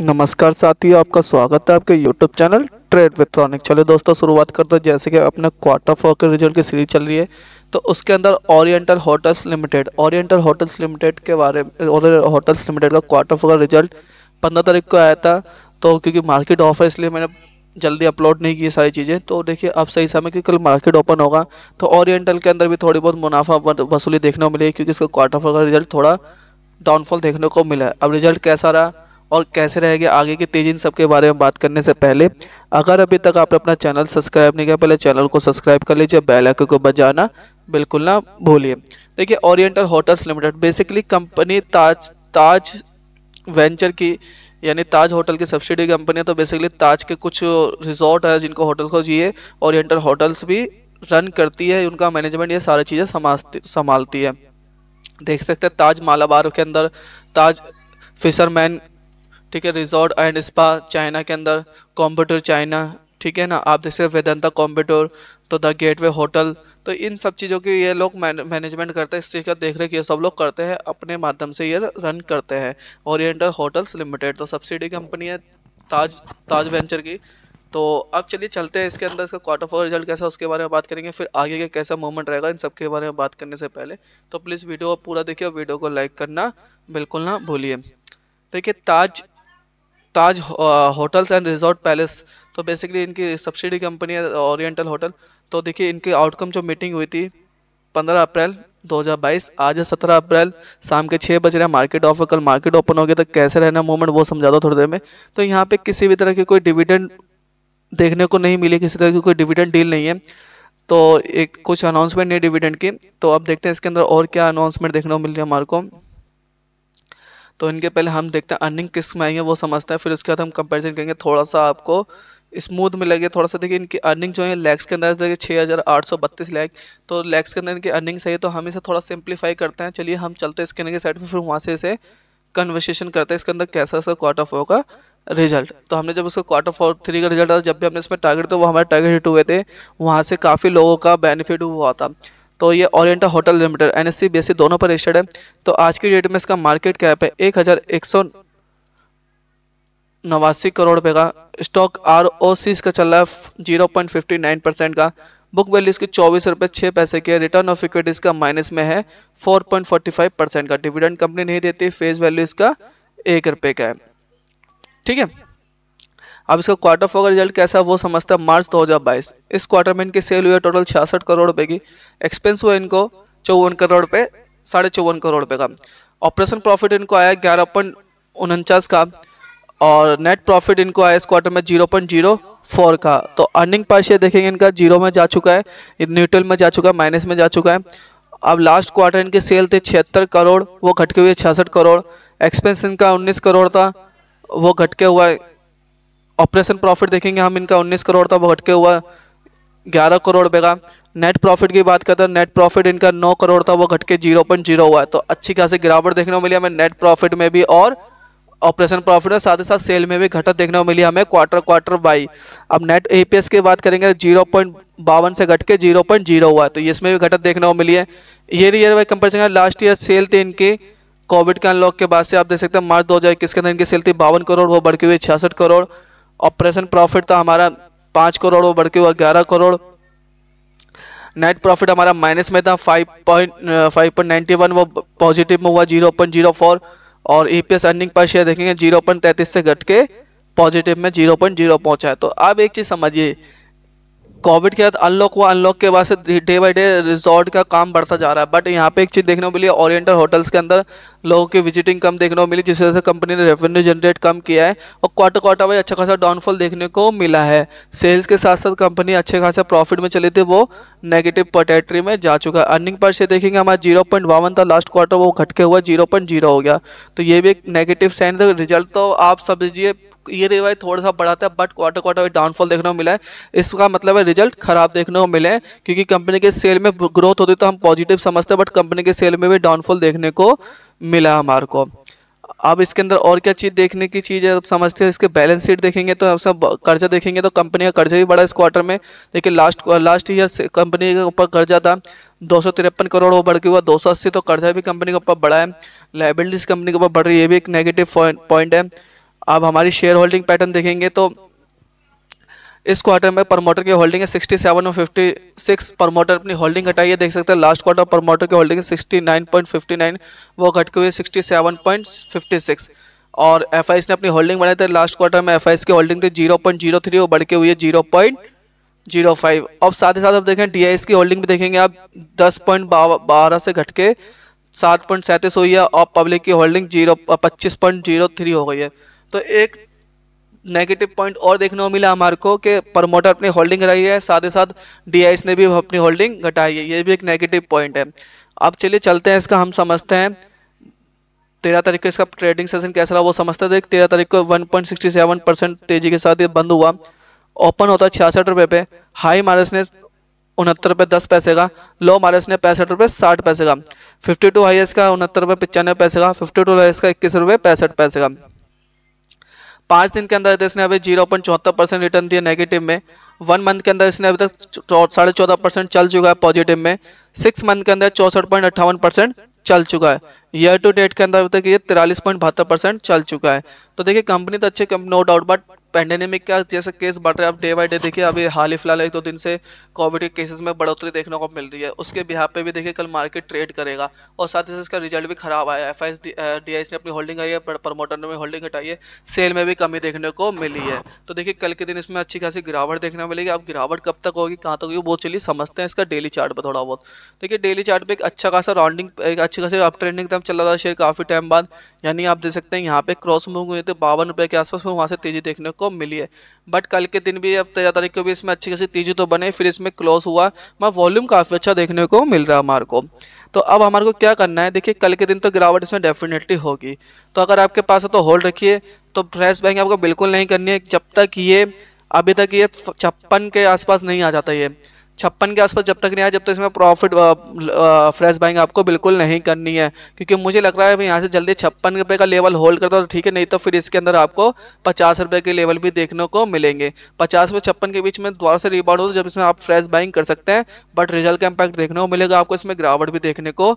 नमस्कार साथियों आपका स्वागत है आपके यूट्यूब चैनल ट्रेड विथ्रॉनिक चलिए दोस्तों शुरुआत करते हैं जैसे कि अपने क्वार्टर फोर के रिजल्ट की सीरीज चल रही है तो उसके अंदर Oriental Hotels Limited Oriental Hotels Limited के बारे में होटल्स लिमिटेड का क्वार्टर फोर का रिजल्ट पंद्रह तारीख को आया था तो क्योंकि मार्केट ऑफ है इसलिए मैंने जल्दी अपलोड नहीं की सारी चीज़ें तो देखिए अब सही समय कि कल मार्केट ओपन होगा तो ओरिएंटल के अंदर भी थोड़ी बहुत मुनाफा वसूली देखने को मिली क्योंकि इसका क्वार्टर फोर का रिजल्ट थोड़ा डाउनफॉल देखने को मिला है अब रिजल्ट कैसा रहा और कैसे रहेगा आगे की तेजी इन सब के बारे में बात करने से पहले अगर अभी तक आपने अपना चैनल सब्सक्राइब नहीं किया पहले चैनल को सब्सक्राइब कर लीजिए बेल आइकन को बजाना बिल्कुल ना भूलिए देखिए Oriental Hotels Limited basically company Taj Taj venture की यानी ताज होटल की सब्सिडी कंपनी है तो बेसिकली ताज के कुछ रिजॉर्ट है जिनको होटल को जिए ओरिएंटल होटल्स भी रन करती है उनका मैनेजमेंट ये सारी चीज़ें संभालती है देख सकते हैं ताज मालाबार के अंदर ताज फिशरमैन ठीक है रिजॉर्ट एंड स्पा चाइना के अंदर कॉम्प्यूटर चाइना ठीक है ना आप देख सकते वेदंता कॉम्प्यूटर तो द गेटवे होटल तो इन सब चीज़ों की ये लोग मैनेजमेंट करते हैं इस चीज़ का देख रेख ये सब लोग करते हैं अपने माध्यम से ये रन करते हैं ओरिएंटल होटल्स लिमिटेड तो सब्सिडी कंपनी है ताज ताज वेंचर की तो अब चलिए चलते हैं इसके अंदर इसका क्वार्टर फोर रिजल्ट कैसा उसके बारे में बात करेंगे फिर आगे का कैसा मूवमेंट रहेगा इन सब के बारे में बात करने से पहले तो प्लीज़ वीडियो पूरा देखिए और वीडियो को लाइक करना बिल्कुल ना भूलिए देखिए Taj Taj hotels and resort palace तो बेसिकली इनकी सब्सिडी कंपनी है ओरिएंटल होटल तो देखिए इनके आउटकम जो मीटिंग हुई थी 15 अप्रैल 2022 आज है सत्रह अप्रैल शाम के छः बज रहे हैं मार्केट ऑफ कल मार्केट ओपन हो गया तो कैसे रहना मोमेंट वो समझा दो थोड़ी देर में तो यहाँ पे किसी भी तरह की कोई डिविडेंड देखने को नहीं मिली किसी तरह की कोई डिविडेंड डील नहीं है तो एक कुछ अनाउंसमेंट नहीं डिविडेंड की तो अब देखते हैं इसके अंदर और क्या अनाउंसमेंट देखने को मिल रही है हमारे को तो इनके पहले हम देखते हैं अर्निंग किस में आई है वो समझते हैं फिर उसके बाद हम कंपेरिजन करेंगे थोड़ा सा आपको स्मूथ में लगे थोड़ा सा देखिए इनकी अर्निंग जो है लैक्स के अंदर देखिए छः हज़ार आठ सौ बत्तीस लैक तो लैक्स के अंदर इनकी अर्निंग सही है तो हम इसे थोड़ा सिंप्लीफाई करते हैं चलिए हम चलते हैं स्कैनिंग के साइड में फिर वहाँ से इसे कन्वर्सेशन करते हैं इसके अंदर कैसा सा क्वार्टर फोर का रिजल्ट तो हमने जब उसका क्वार्टर फोर थ्री का रिजल्ट आया जब भी हमने इसमें टारगेट तो वो हमारे टारगेट हिट हुए थे वहाँ से काफ़ी लोगों का बेनिफिट हुआ था तो ये Oriental hotel Limited N S C दोनों पर रजिस्टर्ड है तो आज की डेट में इसका मार्केट कैप है एक हज़ार एक सौ नवासी करोड़ रुपये का स्टॉक आर ओ सी इसका चल रहा है zero point fifty nine percent का बुक वैल्यू इसकी चौबीस रुपये छः पैसे की है रिटर्न ऑफ इक्विटी इसका माइनस में है four point forty five percent का डिविडेंड कंपनी नहीं देती फेस वैल्यू इसका एक रुपये का है ठीक है अब इसका क्वार्टर फोर का रिजल्ट कैसा है वो समझता है मार्च 2022 इस क्वार्टर में इनकी सेल हुई है टोटल छियासठ करोड़ रुपए की एक्सपेंस हुआ इनको चौवन करोड़ रुपये साढ़े चौवन करोड़ रुपये का ऑपरेशन प्रॉफिट इनको आया ग्यारह पॉइंट उनचास का और नेट प्रॉफिट इनको आया इस क्वार्टर में जीरो पॉइंट जीरो फोर का तो अर्निंग पार्शियर शेयर देखेंगे इनका जीरो में जा चुका है न्यूट्रल में जा चुका है माइनस में जा चुका है अब लास्ट क्वार्टर इनके सेल थे छिहत्तर करोड़ वो घटके हुए छियासठ करोड़ एक्सपेंस इनका उन्नीस करोड़ था वो घटके हुआ है ऑपरेशन प्रॉफिट देखेंगे हम इनका 19 करोड़ था वो घटके हुआ 11 करोड़ बेगा नेट प्रॉफिट की बात करते हैं नेट प्रॉफिट इनका 9 करोड़ था वो घटके 0.0 हुआ है तो अच्छी खासी गिरावट देखने को मिली हमें नेट प्रॉफिट में भी और ऑपरेशन प्रॉफिट में साथ ही साथ सेल में भी घटत देखने को मिली हमें क्वार्टर क्वार्टर बाई अब नेट एपीएस की बात करेंगे जीरो पॉइंट बावन से घट के जीरो पॉइंट जीरो हुआ तो इसमें भी घटत देखने को मिली है year year wise comparison last year sale थी इनकी कोविड के अनलॉक के बाद से आप देख सकते हैं मार्च दो हज़ार इक्कीस के अंदर इनकी सेल थी बावन करोड़ वो बढ़ के हुई छियासठ करोड़ ऑपरेशन प्रॉफिट था हमारा पाँच करोड़ बढ़ के हुआ ग्यारह करोड़ नेट प्रॉफिट हमारा माइनस में था five point five point ninety one वो पॉजिटिव में हुआ जीरो पॉइंट जीरो फोर और ई पी एस अर्निंग पर शेयर देखेंगे जीरो पॉइंट तैंतीस से घट के पॉजिटिव में जीरो पॉइंट जीरो पहुँचा है तो आप एक चीज़ समझिए कोविड के बाद अनलॉक हुआ अनलॉक के बाद से डे बाई डे रिजॉर्ट का काम बढ़ता जा रहा है बट यहाँ पे एक चीज़ देखने को मिली ओरिएंटल होटल्स के अंदर लोगों की विजिटिंग कम देखने को मिली जिस वजह से कंपनी ने रेवेन्यू जनरेट कम किया है और क्वार्टर क्वार्टर वाइज अच्छा खासा डाउनफॉल देखने को मिला है सेल्स के साथ साथ कंपनी अच्छे खासे प्रॉफिट में चली थी वो नेगेटिव पोटेट्री में जा चुका है अर्निंग पर से देखेंगे हमारा जीरो पॉइंट बावन था लास्ट क्वार्टर वो घटके हुआ जीरो पॉइंट जीरो हो गया तो ये भी एक नेगेटिव साइन था रिजल्ट तो आप समझिए ये रिवाइज थोड़ा सा बढ़ाता है बट क्वार्टर क्वार्टर में डाउनफॉल देखने को मिला है इसका मतलब है रिजल्ट खराब देखने को मिले हैं क्योंकि कंपनी के सेल में ग्रोथ होती तो हम पॉजिटिव समझते हैं बट कंपनी के सेल में भी डाउनफॉल देखने को मिला हमारे को अब इसके अंदर और क्या चीज़ देखने की चीज़ है अब समझते हैं इसके बैलेंस शीट देखेंगे तो सब कर्जा देखेंगे तो कंपनी का कर्जा भी बड़ा इस क्वार्टर में देखिए लास्ट लास्ट ईयर कंपनी के ऊपर कर्जा था दो करोड़ वो बढ़ के हुआ दो तो कर्जा भी कंपनी के ऊपर बढ़ा है लाइबिलिटीज़ कंपनी के ऊपर बढ़ रही है ये भी एक नेगेटिव पॉइंट है अब हमारी शेयर होल्डिंग पैटर्न देखेंगे तो इस क्वार्टर में प्रमोटर की होल्डिंग है 67 में सिक्स प्रमोटर अपनी होल्डिंग घटाई है देख सकते हैं लास्ट क्वार्टर प्रमोटर की होल्डिंग 69.59 वो घट के हुई 67.56 और एफ ने अपनी होल्डिंग बनाई थी लास्ट क्वार्टर में एफ की होल्डिंग थी जीरो पॉइंट जीरो थ्री वो बढ़ के हुई है जीरो पॉइंट जीरो फाइव अब साथ ही साथ अब देखें डी की होल्डिंग भी देखेंगे आप दस पॉइंट बारह से घट के सात पॉइंट सैंतीस हुई है और पब्लिक की होल्डिंग जीरो पच्चीस पॉइंट जीरो थ्री हो गई है तो एक नेगेटिव पॉइंट और देखने को मिला हमारे को कि प्रमोटर अपनी होल्डिंग रही है साथ ही साथ डी ने भी अपनी होल्डिंग घटाई है ये भी एक नेगेटिव पॉइंट है अब चलिए चलते हैं इसका हम समझते हैं तेरह तारीख को इसका ट्रेडिंग सेशन कैसा रहा वो समझते थे तेरह तारीख को 1.67 परसेंट तेजी के साथ ये बंद हुआ ओपन होता है छियासठ रुपये पे हाई मारस ने उनहत्तर रुपये दस पैसे का लो मारस ने पैंसठ रुपये साठ पैसे का फिफ्टी टू हाईएस्ट का उनहत्तर रुपये पचानवे पैसे का फिफ्टी टू हाईएस्ट का इक्कीस रुपये पैंसठ पैसे का पाँच दिन के अंदर इसने अभी जीरो पॉइंट चौहत्तर परसेंट रिटर्न दिया नेगेटिव में वन मंथ के अंदर इसने अभी तक साढ़े चौदह परसेंट चल चुका है पॉजिटिव में सिक्स मंथ के अंदर चौसठ पॉइंट अट्ठावन परसेंट चल चुका है ईयर टू डेट के अंदर अभी तक ये तिरालीस पॉइंट बहत्तर परसेंट चल चुका है तो देखिए कंपनी तो अच्छी नो डाउट बट पेंडेमिक का जैसे केस बढ़ रहे हैं अब डे बाई डे देखिए अभी हाल ही फिलहाल एक दो दिन से कोविड के केसेस में बढ़ोतरी देखने को मिल रही है उसके बिहार पे भी देखिए कल मार्केट ट्रेड करेगा और साथ ही साथ इसका रिजल्ट भी खराब आया एफ आई डी ने अपनी होल्डिंग आई है प्रमोटर ने होल्डिंग हटाई है सेल में भी कमी देखने को मिली है तो देखिए कल के दिन इसमें अच्छी खासी गिरावट देखने को मिलेगी अब गिरावट कब तक होगी कहाँ तक होगी वो चलिए समझते हैं इसका डेली चार्ट पर थोड़ा बहुत देखिए डेली चार्ट एक अच्छा खासा राउंडिंग एक अच्छी खासी अप ट्रेंडिंग तब चल रहा था शेयर काफ़ी टाइम बाद यानी आप देख सकते हैं यहाँ पे क्रॉस मूव हुए थे बावन रुपये के आसपास फिर वहाँ से तेजी देखने को को मिली है बट कल के दिन भी अब तेरह तारीख को भी इसमें अच्छी खासी तेजी तो बने फिर इसमें क्लोज हुआ मैं वॉल्यूम काफ़ी अच्छा देखने को मिल रहा है हमारे को तो अब हमारे को क्या करना है देखिए कल के दिन तो गिरावट इसमें डेफिनेटली होगी तो अगर आपके पास है तो होल्ड रखिए तो फ्रेश बैंक आपको बिल्कुल नहीं करनी है जब तक ये अभी तक ये छप्पन के आसपास नहीं आ जाता ये छप्पन के आसपास जब तक नहीं आया जब तक तो इसमें प्रॉफिट फ्रेश बाइंग आपको बिल्कुल नहीं करनी है क्योंकि मुझे लग रहा है यहाँ से जल्दी छप्पन रुपये का लेवल होल्ड करता तो ठीक है नहीं तो फिर इसके अंदर आपको पचास रुपये के लेवल भी देखने को मिलेंगे पचास व छप्पन के बीच में दोबारा से रिबाउंड हो तो जब इसमें आप फ्रेश बाइंग कर सकते हैं बट रिजल्ट का इम्पैक्ट देखने को मिलेगा आपको इसमें गिरावट भी देखने को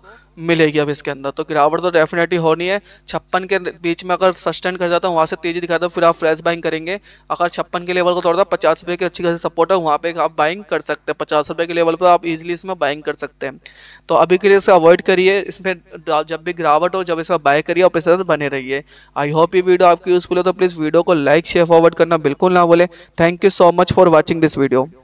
मिलेगी अब इसके अंदर तो गिरावट तो डेफिनेटली होनी है छप्पन के बीच में अगर सस्टेन कर जाता हूँ वहाँ से तेजी दिखाता हूँ फिर आप फ्रेश बाइंग करेंगे अगर छप्पन के लेवल को तोड़ता पचास रुपये की अच्छी खासी सपोर्ट है वहाँ पर आप बाइंग कर सकते हैं पचास रुपये के लेवल पर आप इजीली इसमें बाइंग कर सकते हैं तो अभी के लिए इसका अवॉइड करिए इसमें जब भी गिरावट हो जब इसमें बाय करिए आप इस तरह बने रहिए आई होप ये वीडियो आपकी यूज़फुल हो तो प्लीज़ वीडियो को लाइक शेयर फॉरवर्ड करना बिल्कुल ना बोले thank you so much for watching this video